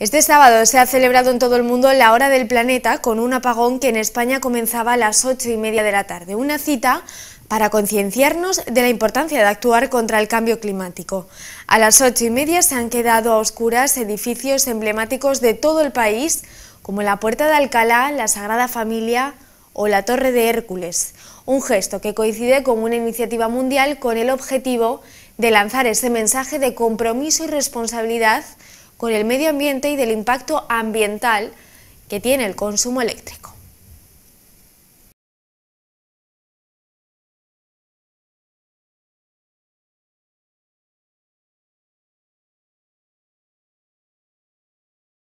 Este sábado se ha celebrado en todo el mundo la Hora del Planeta con un apagón que en España comenzaba a las ocho y media de la tarde. Una cita para concienciarnos de la importancia de actuar contra el cambio climático. A las ocho y media se han quedado a oscuras edificios emblemáticos de todo el país, como la Puerta de Alcalá, la Sagrada Familia o la Torre de Hércules, un gesto que coincide con una iniciativa mundial con el objetivo de lanzar ese mensaje de compromiso y responsabilidad con el medio ambiente y del impacto ambiental que tiene el consumo eléctrico.